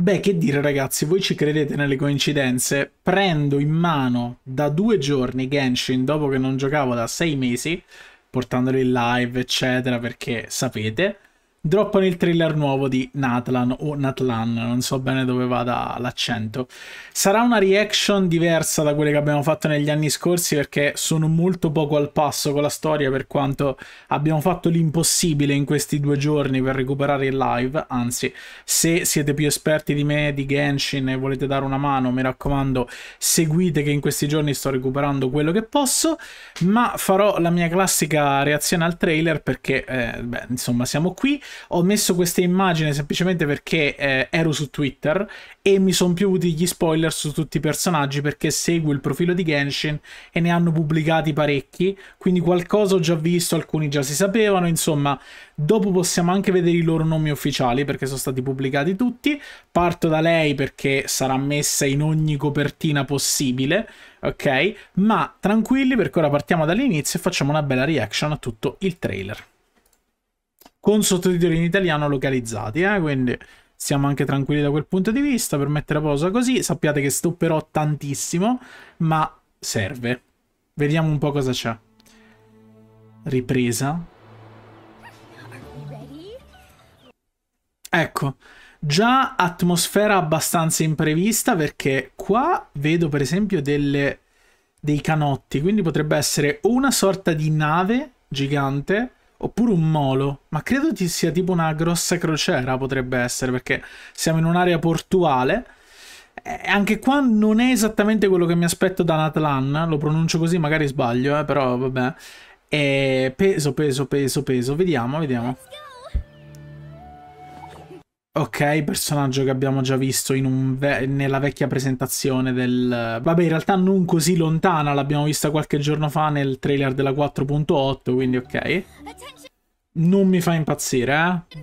Beh, che dire ragazzi, voi ci credete nelle coincidenze? Prendo in mano da due giorni Genshin, dopo che non giocavo da sei mesi, portandolo in live, eccetera, perché sapete, droppano il trailer nuovo di Natlan o Natlan, non so bene dove vada l'accento. Sarà una reaction diversa da quelle che abbiamo fatto negli anni scorsi perché sono molto poco al passo con la storia per quanto abbiamo fatto l'impossibile in questi due giorni per recuperare il live, anzi se siete più esperti di me di Genshin e volete dare una mano mi raccomando seguite che in questi giorni sto recuperando quello che posso, ma farò la mia classica reazione al trailer perché eh, beh, insomma siamo qui ho messo questa immagine semplicemente perché eh, ero su Twitter e mi sono piovuti gli spoiler su tutti i personaggi perché seguo il profilo di Genshin e ne hanno pubblicati parecchi, quindi qualcosa ho già visto, alcuni già si sapevano, insomma, dopo possiamo anche vedere i loro nomi ufficiali perché sono stati pubblicati tutti. Parto da lei perché sarà messa in ogni copertina possibile, ok? Ma tranquilli perché ora partiamo dall'inizio e facciamo una bella reaction a tutto il trailer con sottotitoli in italiano localizzati, eh? quindi siamo anche tranquilli da quel punto di vista per mettere a posa così. Sappiate che stopperò tantissimo, ma serve. Vediamo un po' cosa c'è. Ripresa. Ecco, già atmosfera abbastanza imprevista perché qua vedo per esempio delle, dei canotti, quindi potrebbe essere una sorta di nave gigante Oppure un molo, ma credo ci sia tipo una grossa crociera, potrebbe essere, perché siamo in un'area portuale. E eh, anche qua non è esattamente quello che mi aspetto da Natlan, lo pronuncio così, magari sbaglio, eh, però vabbè. E eh, peso, peso, peso, peso, vediamo, vediamo. Ok, personaggio che abbiamo già visto ve nella vecchia presentazione del... Vabbè, in realtà non così lontana, l'abbiamo vista qualche giorno fa nel trailer della 4.8, quindi ok. Non mi fa impazzire, eh?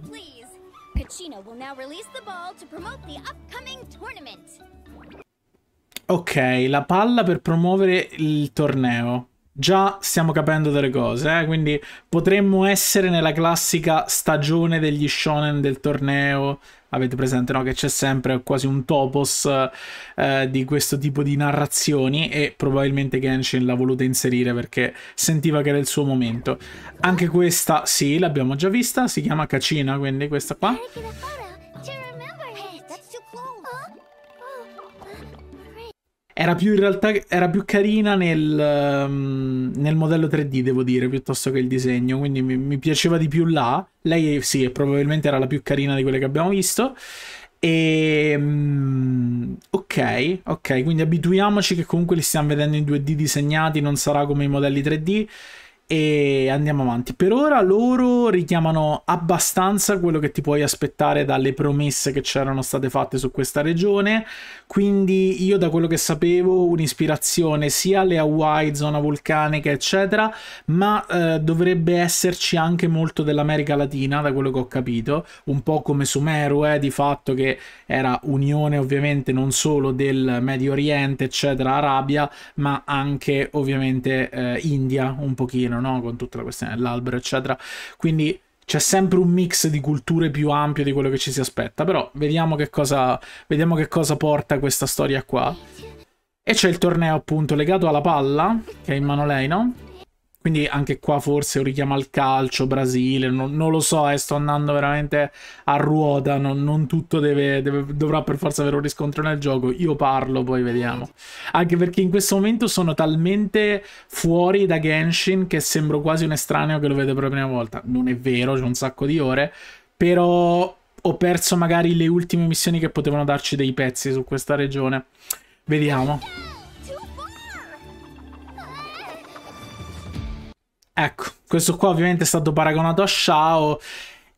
Ok, la palla per promuovere il torneo già stiamo capendo delle cose, eh? quindi potremmo essere nella classica stagione degli shonen del torneo. Avete presente no? che c'è sempre quasi un topos eh, di questo tipo di narrazioni e probabilmente Genshin l'ha voluta inserire perché sentiva che era il suo momento. Anche questa sì, l'abbiamo già vista, si chiama Kacina, quindi questa qua. Era più in realtà era più carina nel, um, nel modello 3D, devo dire, piuttosto che il disegno. Quindi mi, mi piaceva di più là. Lei sì, probabilmente era la più carina di quelle che abbiamo visto. E, um, ok, ok, quindi abituiamoci che comunque li stiamo vedendo in 2D disegnati, non sarà come i modelli 3D e andiamo avanti. Per ora loro richiamano abbastanza quello che ti puoi aspettare dalle promesse che c'erano state fatte su questa regione, quindi io da quello che sapevo un'ispirazione sia alle Hawaii, zona vulcanica eccetera, ma eh, dovrebbe esserci anche molto dell'America Latina da quello che ho capito, un po' come Sumeru eh, di fatto che era unione ovviamente non solo del Medio Oriente eccetera, Arabia, ma anche ovviamente eh, India un pochino meno, no? con tutta la questione dell'albero, eccetera. Quindi c'è sempre un mix di culture più ampio di quello che ci si aspetta, però vediamo che cosa, vediamo che cosa porta questa storia qua. E c'è il torneo appunto legato alla palla, che è in mano lei, no? Quindi anche qua forse un richiamo al calcio, Brasile, non, non lo so, eh, sto andando veramente a ruota, non, non tutto deve, deve, dovrà per forza avere un riscontro nel gioco, io parlo, poi vediamo. Anche perché in questo momento sono talmente fuori da Genshin che sembro quasi un estraneo che lo vede per la prima volta. Non è vero, c'è un sacco di ore, però ho perso magari le ultime missioni che potevano darci dei pezzi su questa regione. Vediamo. Ecco, questo qua ovviamente è stato paragonato a Shao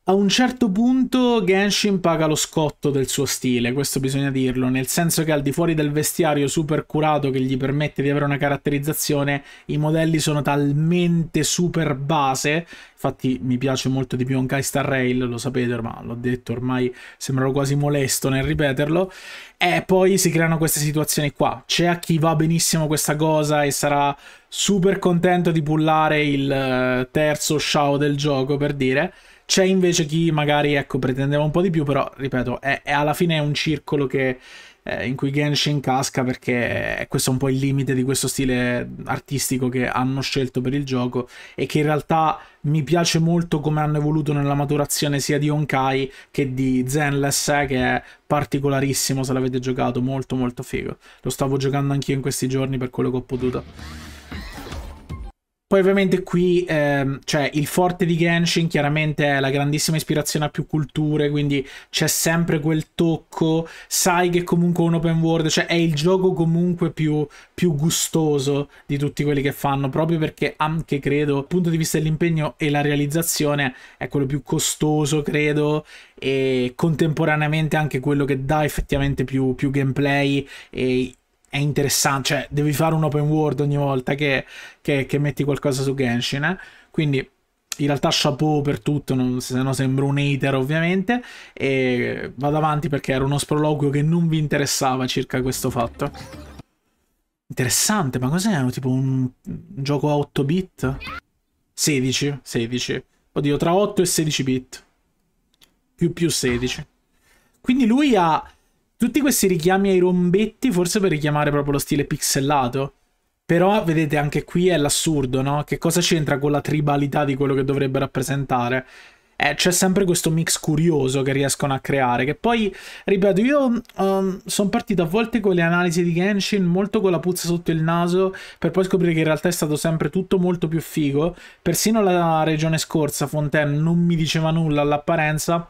a un certo punto Genshin paga lo scotto del suo stile, questo bisogna dirlo, nel senso che al di fuori del vestiario super curato che gli permette di avere una caratterizzazione, i modelli sono talmente super base, infatti mi piace molto di più Honkai Star Rail, lo sapete ormai, l'ho detto ormai, sembrerò quasi molesto nel ripeterlo, e poi si creano queste situazioni qua. C'è a chi va benissimo questa cosa e sarà super contento di pullare il eh, terzo show del gioco, per dire c'è invece chi magari ecco, pretendeva un po' di più, però ripeto, è, è alla fine è un circolo che, eh, in cui Genshin casca perché questo è un po' il limite di questo stile artistico che hanno scelto per il gioco e che in realtà mi piace molto come hanno evoluto nella maturazione sia di Honkai che di Zenless eh, che è particolarissimo se l'avete giocato, molto molto figo. Lo stavo giocando anch'io in questi giorni per quello che ho potuto. Poi ovviamente qui ehm, cioè, il forte di Genshin chiaramente è la grandissima ispirazione a più culture, quindi c'è sempre quel tocco, sai che comunque è un open world, cioè è il gioco comunque più, più gustoso di tutti quelli che fanno, proprio perché anche credo, dal punto di vista dell'impegno e la realizzazione, è quello più costoso credo e contemporaneamente anche quello che dà effettivamente più, più gameplay e è interessante, cioè devi fare un open world ogni volta che, che, che metti qualcosa su Genshin, eh? quindi in realtà chapeau per tutto, non, se no sembro un hater ovviamente, e vado avanti perché era uno sproloquio che non vi interessava circa questo fatto. Interessante, ma cos'è? Tipo un gioco a 8 bit? 16, 16. Oddio, tra 8 e 16 bit. Più più 16. Quindi lui ha tutti questi richiami ai rombetti, forse per richiamare proprio lo stile pixelato. Però, vedete, anche qui è l'assurdo, no? Che cosa c'entra con la tribalità di quello che dovrebbe rappresentare? Eh, c'è sempre questo mix curioso che riescono a creare. Che poi, ripeto, io um, ehm, sono partito a volte con le analisi di Genshin, molto con la puzza sotto il naso, per poi scoprire che in realtà è stato sempre tutto molto più figo. Persino la regione scorsa, Fontaine, non mi diceva nulla all'apparenza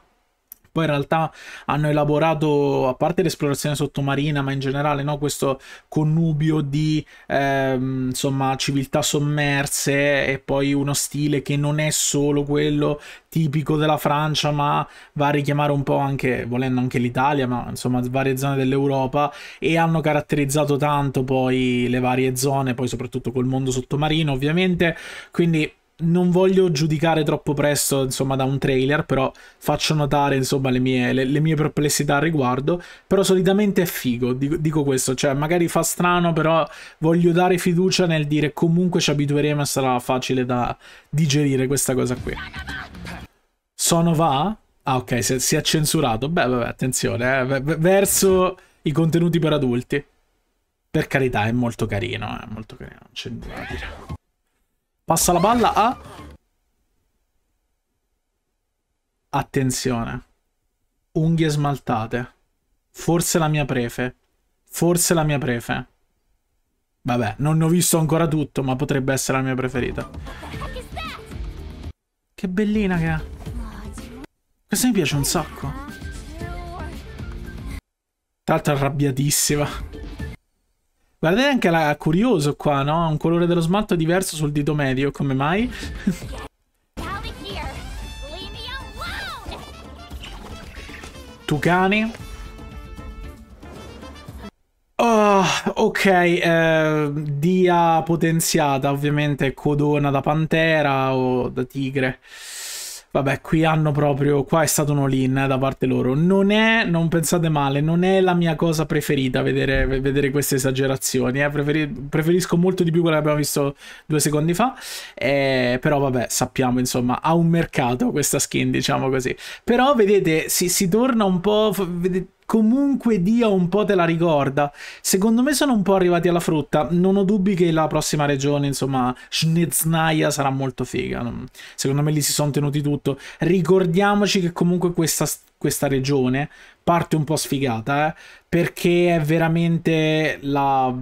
poi in realtà hanno elaborato, a parte l'esplorazione sottomarina, ma in generale no, questo connubio di ehm, insomma, civiltà sommerse e poi uno stile che non è solo quello tipico della Francia, ma va a richiamare un po' anche, volendo anche l'Italia, ma insomma varie zone dell'Europa e hanno caratterizzato tanto poi le varie zone, poi soprattutto col mondo sottomarino ovviamente, quindi non voglio giudicare troppo presto, insomma, da un trailer, però faccio notare, insomma, le mie, le, le mie perplessità al riguardo. Però solitamente è figo, dico, dico, questo, cioè magari fa strano, però voglio dare fiducia nel dire comunque ci abitueremo e sarà facile da digerire questa cosa qui. Sono va? Ah, ok, si è, si è censurato. Beh, vabbè, attenzione, eh, verso i contenuti per adulti. Per carità, è molto carino, è eh, molto carino, non c'è nulla da dire. Passa la palla a... Attenzione. Unghie smaltate. Forse la mia prefe. Forse la mia prefe. Vabbè, non ne ho visto ancora tutto, ma potrebbe essere la mia preferita. Che bellina che è. Questa mi piace un sacco. Tra l'altro arrabbiatissima. Guardate anche la curioso qua, no? Un colore dello smalto diverso sul dito medio, come mai? Tucani. Oh, ah, ok, eh, dia potenziata, ovviamente codona da pantera o da tigre. Vabbè, qui hanno proprio. Qua è stato un all-in eh, da parte loro. Non è, non pensate male, non è la mia cosa preferita vedere, vedere queste esagerazioni. Eh. Preferi, preferisco molto di più quello che abbiamo visto due secondi fa. Eh, però, vabbè, sappiamo, insomma, ha un mercato questa skin, diciamo così. Però, vedete, si, si torna un po'. Vedete, comunque dia un po' te la ricorda. Secondo me sono un po' arrivati alla frutta. Non ho dubbi che la prossima regione, insomma, Schneznaia sarà molto figa. Secondo me lì si sono tenuti tutto. Ricordiamoci che comunque questa, questa regione parte un po' sfigata, eh, perché è veramente la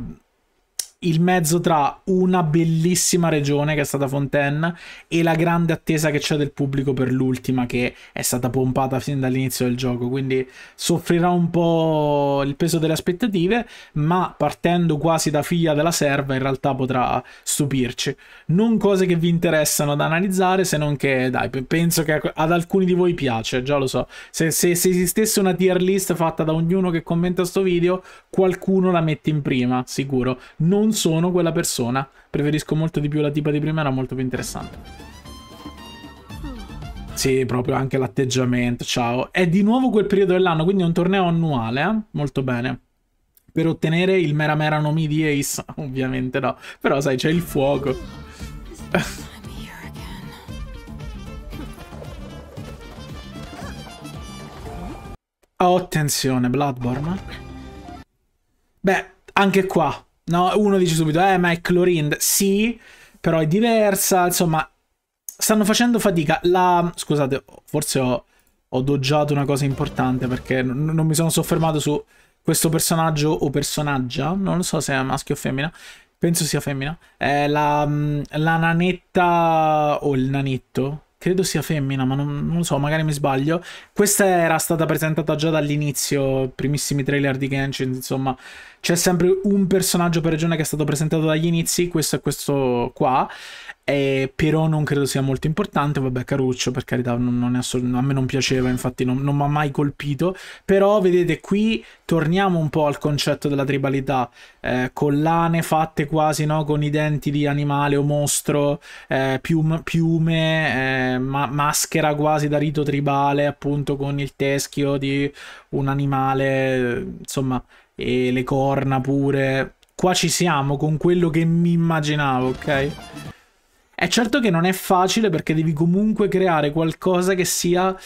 il mezzo tra una bellissima regione che è stata Fontaine e la grande attesa che c'è del pubblico per l'ultima che è stata pompata fin dall'inizio del gioco, quindi soffrirà un po' il peso delle aspettative, ma partendo quasi da figlia della serva in realtà potrà stupirci. Non cose che vi interessano ad analizzare, se non che dai, penso che ad alcuni di voi piace, già lo so. Se, se, se esistesse una tier list fatta da ognuno che commenta sto video, qualcuno la mette in prima, sicuro. Non non sono quella persona. Preferisco molto di più la tipa di prima, era molto più interessante. Sì, proprio anche l'atteggiamento, ciao. È di nuovo quel periodo dell'anno, quindi è un torneo annuale, eh? molto bene. Per ottenere il mera mera nomi di Ace, ovviamente no. Però sai, c'è il fuoco. oh, attenzione, Bloodborne. Beh, anche qua, No, uno dice subito, eh, ma è Clorind. Sì, però è diversa, insomma, stanno facendo fatica. La... Scusate, forse ho, ho doggiato una cosa importante perché non mi sono soffermato su questo personaggio o personaggia, non so se è maschio o femmina, penso sia femmina, è la, mm, la nanetta o il nanetto, credo sia femmina, ma non, non, lo so, magari mi sbaglio. Questa era stata presentata già dall'inizio, primissimi trailer di Genshin, insomma, c'è sempre un personaggio per regione che è stato presentato dagli inizi, questo è questo qua. Eh, però non credo sia molto importante. Vabbè, Caruccio, per carità, non, non a me non piaceva, infatti non, non mi ha mai colpito. Però vedete, qui torniamo un po' al concetto della tribalità. Eh, collane fatte quasi no? con i denti di animale o mostro, eh, piume, piume eh, ma maschera quasi da rito tribale, appunto con il teschio di un animale, insomma, e le corna pure. Qua ci siamo con quello che mi immaginavo, ok? È certo che non è facile perché devi comunque creare qualcosa che sia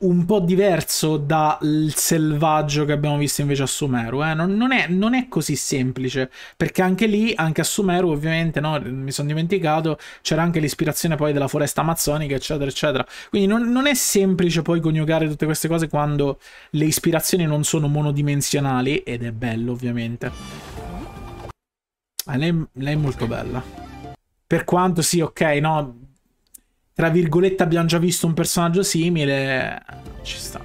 un po' diverso dal selvaggio che abbiamo visto invece a Sumeru. Eh? Non, non, è, non, è, così semplice, perché anche lì, anche a Sumeru ovviamente, no? mi sono dimenticato, c'era anche l'ispirazione poi della foresta amazzonica, eccetera, eccetera. Quindi non, non, è semplice poi coniugare tutte queste cose quando le ispirazioni non sono monodimensionali, ed è bello ovviamente. Eh, lei, lei è molto bella per quanto sì, ok, no, tra virgolette abbiamo già visto un personaggio simile, ci sta.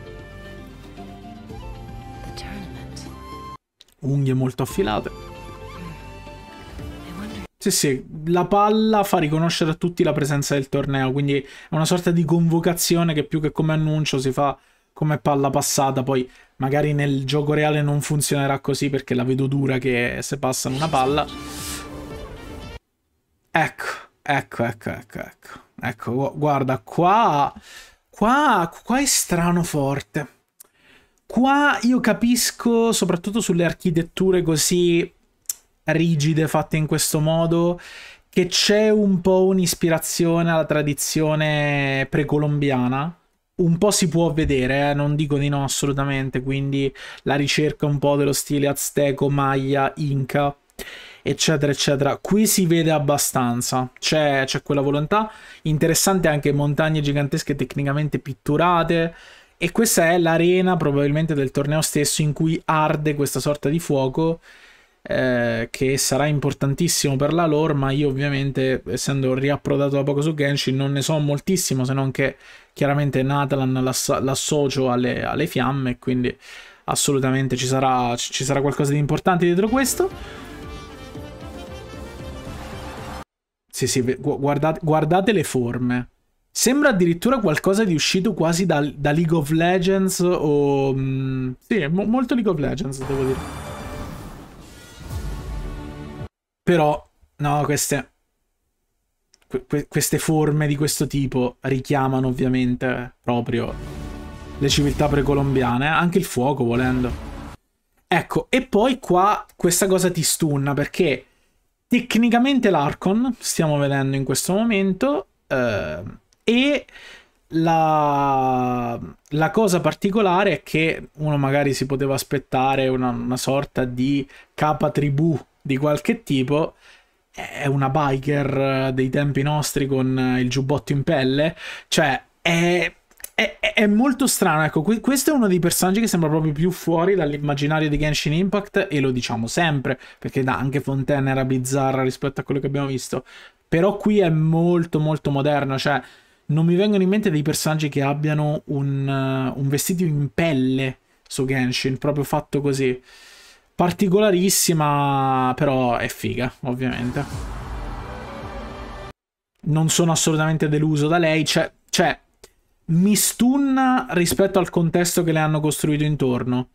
Unghie molto affilate. Sì, sì, la palla fa riconoscere a tutti la presenza del torneo, quindi è una sorta di convocazione che più che come annuncio si fa come palla passata, poi magari nel gioco reale non funzionerà così perché la vedo dura che se passano una palla Ecco, ecco, ecco, ecco, ecco. Ecco, guarda, qua, qua, qua è strano forte. Qua io capisco, soprattutto sulle architetture così rigide fatte in questo modo, che c'è un po' un'ispirazione alla tradizione precolombiana. Un po' si può vedere, eh? non dico di no assolutamente, quindi la ricerca un po' dello stile azteco, maya, inca eccetera, eccetera. Qui si vede abbastanza, c'è, quella volontà. Interessante anche montagne gigantesche tecnicamente pitturate. E questa è l'arena probabilmente del torneo stesso in cui arde questa sorta di fuoco. Eh, che sarà importantissimo per la lore, ma io ovviamente, essendo riapprodato da poco su Genshin, non ne so moltissimo, se non che chiaramente Natalan l'associo alle, alle, fiamme, quindi assolutamente ci sarà, ci sarà qualcosa di importante dietro questo. Sì, sì, guardate, guardate le forme. Sembra addirittura qualcosa di uscito quasi da, da League of Legends o... Mh, mm, sì, mo molto League of Legends, devo dire. Però, no, queste... Que queste forme di questo tipo richiamano ovviamente proprio le civiltà precolombiane, anche il fuoco volendo. Ecco, e poi qua questa cosa ti stunna perché tecnicamente l'Arcon, stiamo vedendo in questo momento, eh, e la, la, cosa particolare è che uno magari si poteva aspettare una, una sorta di capa tribù di qualche tipo, è una biker dei tempi nostri con il giubbotto in pelle, cioè è è, è, molto strano, ecco, questo è uno dei personaggi che sembra proprio più fuori dall'immaginario di Genshin Impact e lo diciamo sempre, perché da, anche Fontaine era bizzarra rispetto a quello che abbiamo visto, però qui è molto molto moderno, cioè non mi vengono in mente dei personaggi che abbiano un, uh, un vestito in pelle su Genshin, proprio fatto così. Particolarissima, però è figa, ovviamente. Non sono assolutamente deluso da lei, cioè, cioè mi stunna rispetto al contesto che le hanno costruito intorno.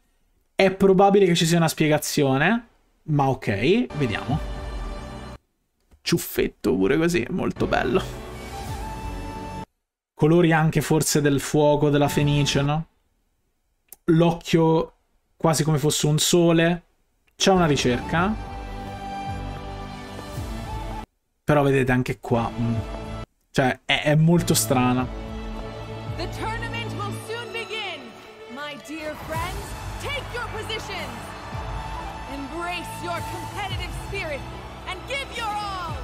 È probabile che ci sia una spiegazione, ma ok, vediamo. Ciuffetto pure così, molto bello. Colori anche forse del fuoco, della fenice, no? L'occhio quasi come fosse un sole. C'è una ricerca. Però vedete anche qua. Mm. Cioè, è, è molto strana. The tournament will soon begin. My dear friends, take your positions. Embrace your competitive spirit and give your all.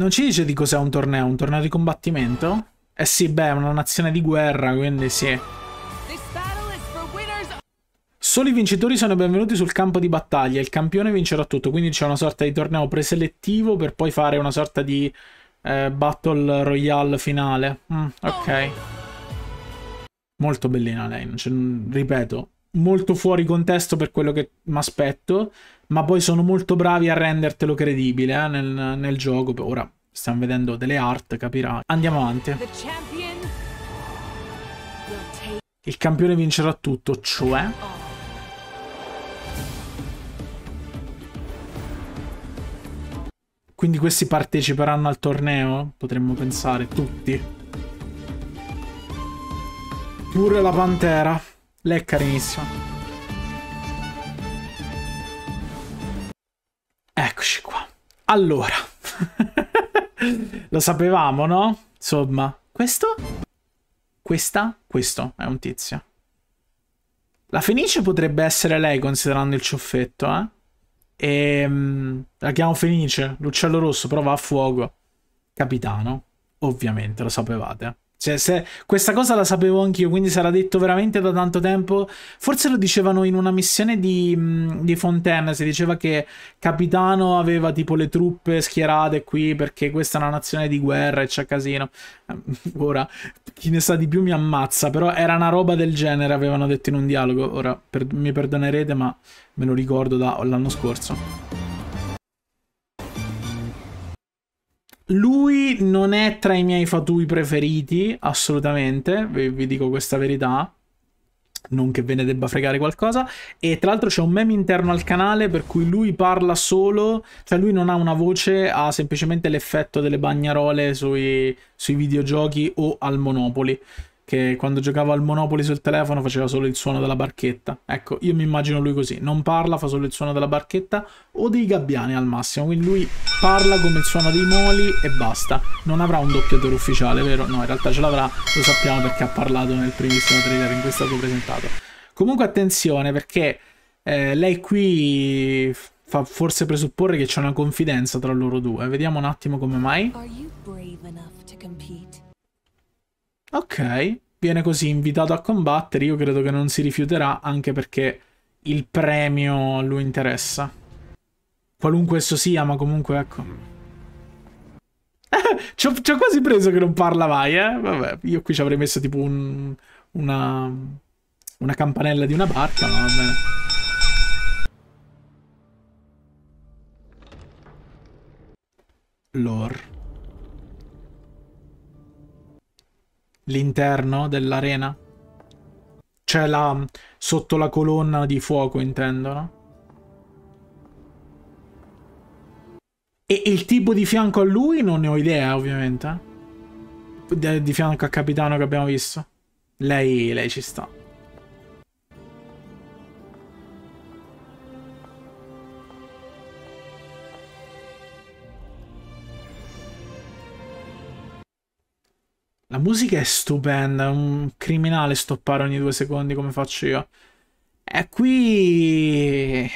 Non ci dice di cos'è un torneo, un torneo di combattimento? Eh sì, beh, è una nazione di guerra, quindi sì. Solo i vincitori sono benvenuti sul campo di battaglia, il campione vincerà tutto, quindi c'è una sorta di torneo preselettivo per poi fare una sorta di eh, battle royale finale. Mm, ok molto bellina lei, cioè, ripeto, molto fuori contesto per quello che mi aspetto, ma poi sono molto bravi a rendertelo credibile eh, nel, nel, gioco. Ora stiamo vedendo delle art, capirà. Andiamo avanti. Il campione vincerà tutto, cioè... Quindi questi parteciperanno al torneo? Potremmo pensare tutti. Pure la pantera. Lei è carinissima. Eccoci qua. Allora. Lo sapevamo, no? Insomma. Questo? Questa? Questo è un tizio. La Fenice potrebbe essere lei, considerando il ciuffetto, eh? E, ehm, la chiamo Fenice, l'uccello rosso, però va a fuoco. Capitano, ovviamente, lo sapevate. Cioè, se, questa cosa la sapevo anch'io, quindi sarà detto veramente da tanto tempo. Forse lo dicevano in una missione di, di Fontaine, si diceva che Capitano aveva tipo le truppe schierate qui perché questa è una nazione di guerra e c'è casino. Eh, ora, chi ne sa di più mi ammazza, però era una roba del genere, avevano detto in un dialogo. Ora, per, mi perdonerete, ma me lo ricordo dall'anno scorso. Lui non è tra i miei fatui preferiti, assolutamente, vi, vi dico questa verità. Non che ve ne debba fregare qualcosa. E tra l'altro c'è un meme interno al canale per cui lui parla solo, cioè lui non ha una voce, ha semplicemente l'effetto delle bagnarole sui, sui videogiochi o al Monopoli che quando giocava al Monopoli sul telefono faceva solo il suono della barchetta. Ecco, io mi immagino lui così, non parla, fa solo il suono della barchetta o dei gabbiani al massimo, quindi lui parla come il suono dei moli e basta. Non avrà un doppiatore ufficiale, vero? No, in realtà ce l'avrà, lo sappiamo perché ha parlato nel primissimo trailer in cui è stato presentato. Comunque attenzione perché eh, lei qui fa forse presupporre che c'è una confidenza tra loro due. Vediamo un attimo come mai. Are you brave enough to compete? Ok, viene così invitato a combattere, io credo che non si rifiuterà anche perché il premio lui interessa. Qualunque esso sia, ma comunque ecco. ci, ho, ci ho quasi preso che non parla mai, eh? Vabbè, io qui ci avrei messo tipo un, una, una campanella di una barca, ma va bene. Lore. l'interno dell'arena? Cioè la, sotto la colonna di fuoco, intendono. E il tipo di fianco a lui non ne ho idea, ovviamente. Di, fianco al capitano che abbiamo visto. Lei, lei ci sta. La musica è stupenda, è un criminale stoppare ogni due secondi come faccio io. E qui...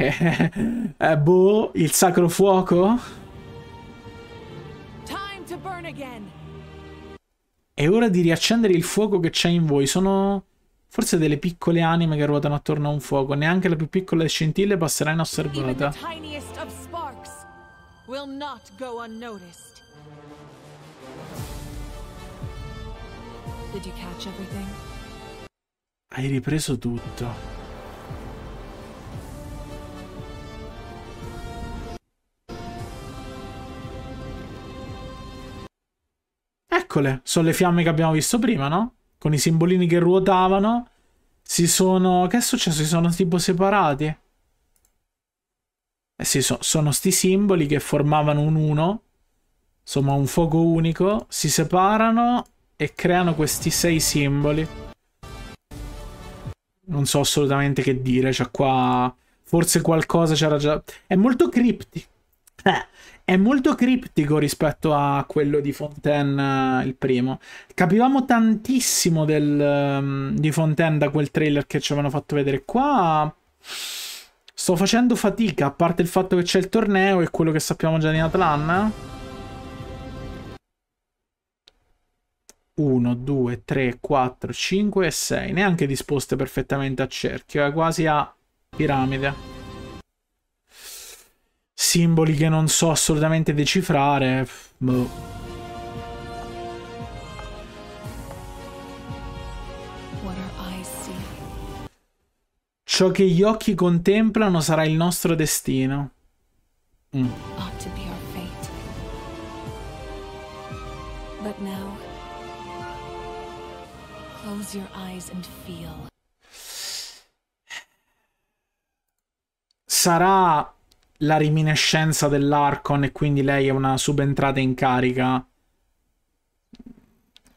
eh, boh, il sacro fuoco? È ora di riaccendere il fuoco che c'è in voi. Sono forse delle piccole anime che ruotano attorno a un fuoco. Neanche la più piccola scintilla passerà inosservata. Even the tiniest of sparks will not go unnoticed. Did you catch everything? Hai ripreso tutto. Eccole, sono le fiamme che abbiamo visto prima, no? Con i simbolini che ruotavano. Si sono... Che è successo? Si sono tipo separati. Eh sì, so, sono sti simboli che formavano un uno. Insomma, un fuoco unico. Si separano e creano questi sei simboli. Non so assolutamente che dire, cioè qua forse qualcosa c'era già... È molto criptico. Eh, è molto criptico rispetto a quello di Fontaine, eh, il primo. Capivamo tantissimo del, ehm, di Fontaine da quel trailer che ci avevano fatto vedere. Qua sto facendo fatica, a parte il fatto che c'è il torneo e quello che sappiamo già di Atlanta. 1, 2, 3, 4, 5 e 6, neanche disposte perfettamente a cerchio, è eh, quasi a piramide. Simboli che non so assolutamente decifrare. Boh. Ciò che gli occhi contemplano sarà il nostro destino. Mm. Ought to be our fate. But now... Close your eyes and feel. Sarà la riminescenza dell'Arcon e quindi lei è una subentrata in carica.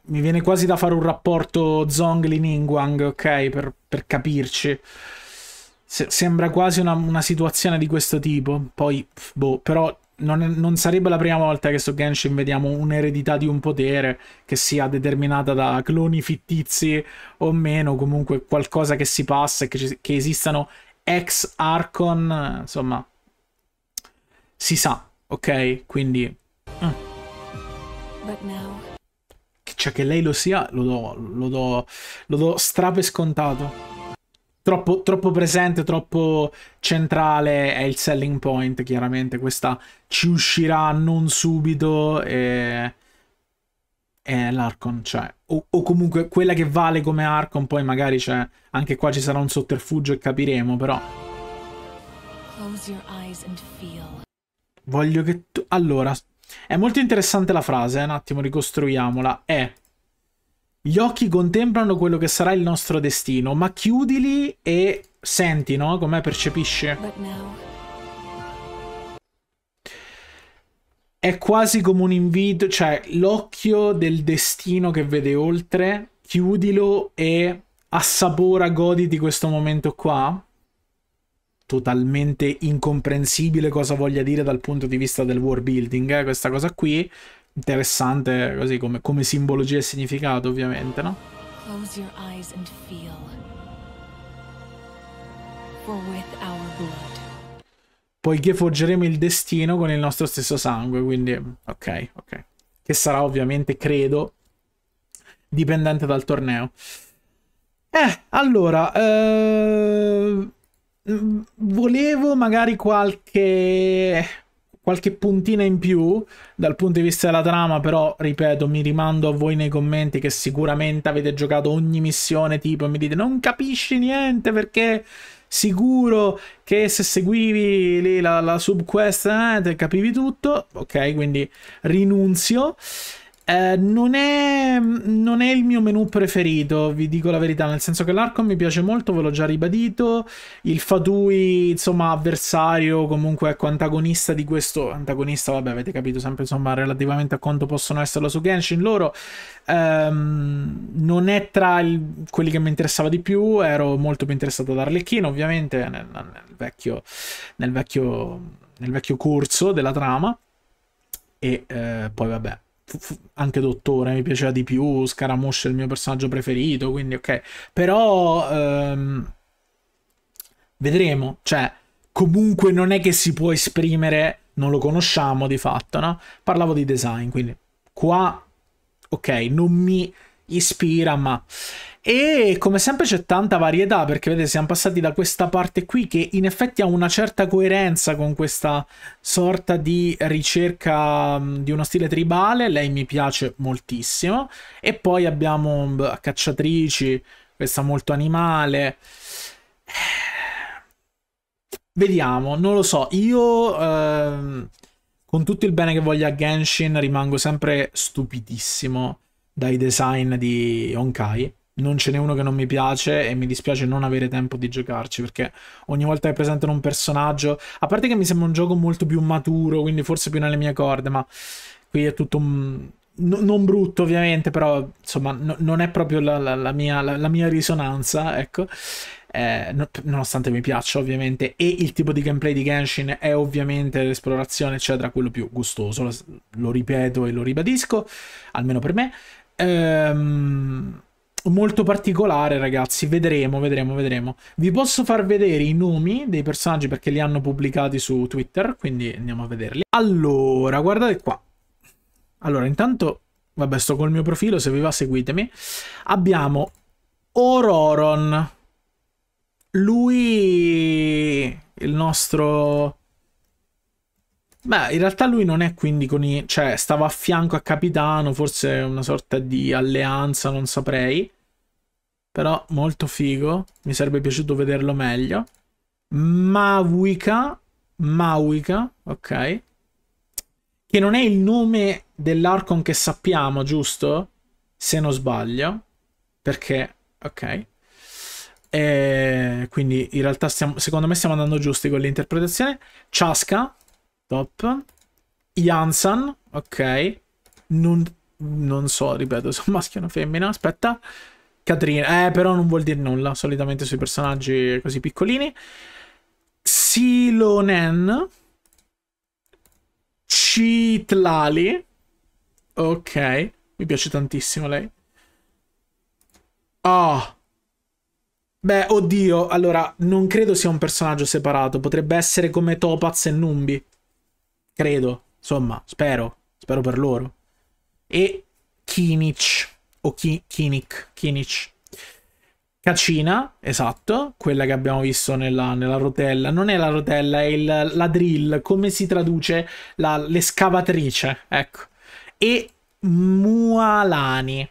Mi viene quasi da fare un rapporto Zongli-Ningguang, ok? Per, per capirci. Se, sembra quasi una, una, situazione di questo tipo. Poi, boh, però non, è, non, sarebbe la prima volta che su Genshin vediamo un'eredità di un potere che sia determinata da cloni fittizi o meno, comunque qualcosa che si passa e che, che esistano ex Archon, insomma, si sa, ok? Quindi... Mm. Eh. Now... Cioè che lei lo sia, lo do, lo do, lo do strape scontato. Troppo, troppo, presente, troppo centrale è il selling point, chiaramente questa ci uscirà non subito e, e l'Arcon, cioè, o, o, comunque quella che vale come Arcon, poi magari c'è, anche qua ci sarà un sotterfugio e capiremo, però. Voglio che tu... Allora, è molto interessante la frase, eh? un attimo ricostruiamola, è... Gli occhi contemplano quello che sarà il nostro destino, ma chiudili e senti, no? Com'è percepisci? È quasi come un invito, cioè l'occhio del destino che vede oltre, chiudilo e assapora, goditi questo momento qua. Totalmente incomprensibile cosa voglia dire dal punto di vista del world building, eh, questa cosa qui interessante così come, come simbologia e significato ovviamente, no? Close your eyes and feel. For with our blood poiché forgeremo il destino con il nostro stesso sangue, quindi ok, ok. Che sarà ovviamente, credo, dipendente dal torneo. Eh, allora, eh, mm, volevo magari qualche qualche puntina in più dal punto di vista della trama, però ripeto, mi rimando a voi nei commenti che sicuramente avete giocato ogni missione tipo e mi dite non capisci niente perché sicuro che se seguivi lì la, la subquest eh, capivi tutto, ok, quindi rinunzio. Eh, non, è, non, è, il mio menu preferito, vi dico la verità, nel senso che l'arco mi piace molto, ve l'ho già ribadito, il Fatui, insomma, avversario, comunque ecco, antagonista di questo, antagonista, vabbè, avete capito sempre, insomma, relativamente a quanto possono esserlo su Genshin, loro ehm, non è tra il, quelli che mi interessava di più, ero molto più interessato ad Arlecchino, ovviamente, nel, nel, vecchio, nel, vecchio, nel vecchio corso della trama, e eh, poi vabbè anche Dottore mi piaceva di più, Scaramouche è il mio personaggio preferito, quindi ok. Però ehm, vedremo, cioè comunque non è che si può esprimere, non lo conosciamo di fatto, no? Parlavo di design, quindi qua ok, non mi ispira, ma... E come sempre c'è tanta varietà perché vedete siamo passati da questa parte qui che in effetti ha una certa coerenza con questa sorta di ricerca mm, di uno stile tribale, lei mi piace moltissimo, e poi abbiamo mm, cacciatrici, questa molto animale. Eh, vediamo, non lo so, io ehm, con tutto il bene che voglia Genshin rimango sempre stupidissimo dai design di Honkai. Non ce n'è uno che non mi piace e mi dispiace non avere tempo di giocarci perché ogni volta che presentano un personaggio, a parte che mi sembra un gioco molto più maturo, quindi forse più nelle mie corde, ma qui è tutto un... No, non brutto ovviamente, però insomma no, non è proprio la, la, la, mia, la mia, risonanza, ecco, eh, no, nonostante mi piaccia ovviamente, e il tipo di gameplay di Genshin è ovviamente l'esplorazione, eccetera, quello più gustoso, lo, lo ripeto e lo ribadisco, almeno per me, ehm, molto particolare, ragazzi. Vedremo, vedremo, vedremo. Vi posso far vedere i nomi dei personaggi perché li hanno pubblicati su Twitter, quindi andiamo a vederli. Allora, guardate qua. Allora, intanto, vabbè, sto col mio profilo, se vi va seguitemi. Abbiamo Ororon. Lui, il nostro Beh, in realtà lui non è quindi con i... cioè stava a fianco a Capitano, forse una sorta di alleanza, non saprei. Però molto figo, mi sarebbe piaciuto vederlo meglio. Mawika, Mawika, ok. Che non è il nome dell'Arcon che sappiamo, giusto? Se non sbaglio. Perché, ok. E eh, quindi in realtà stiamo, secondo me stiamo andando giusti con l'interpretazione. Chaska, Top. Jansan, ok. Non, non so, ripeto, se un maschio o una femmina. Aspetta. Katrina, eh, però non vuol dire nulla, solitamente sui personaggi così piccolini. Silonen. Citlali. Ok, mi piace tantissimo lei. Oh. Beh, oddio, allora, non credo sia un personaggio separato. Potrebbe essere come Topaz e Numbi credo, insomma, spero, spero per loro. E Kinich, o Ki- Kinic, Kinic. Cacina, esatto, quella che abbiamo visto nella, nella rotella. Non è la rotella, è il, la drill, come si traduce? La, l'escavatrice, ecco. E Mualani.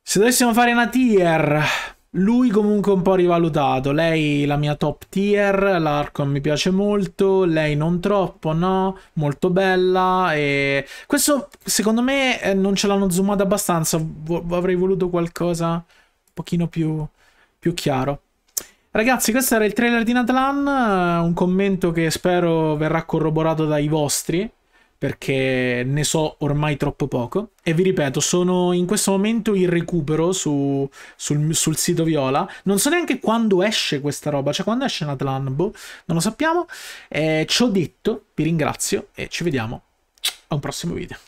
Se dovessimo fare una tier lui comunque un po' rivalutato, lei la mia top tier, l'Arcon mi piace molto, lei non troppo, no? Molto bella e... Questo secondo me eh, non ce l'hanno zoomato abbastanza, avrei voluto qualcosa un pochino più, più chiaro. Ragazzi, questo era il trailer di Natlan, eh, un commento che spero verrà corroborato dai vostri perché ne so ormai troppo poco. E vi ripeto, sono in questo momento in recupero su, sul, sul, sito Viola. Non so neanche quando esce questa roba, cioè quando esce Natlan, boh, non lo sappiamo. Eh, ci ho detto, vi ringrazio e ci vediamo a un prossimo video.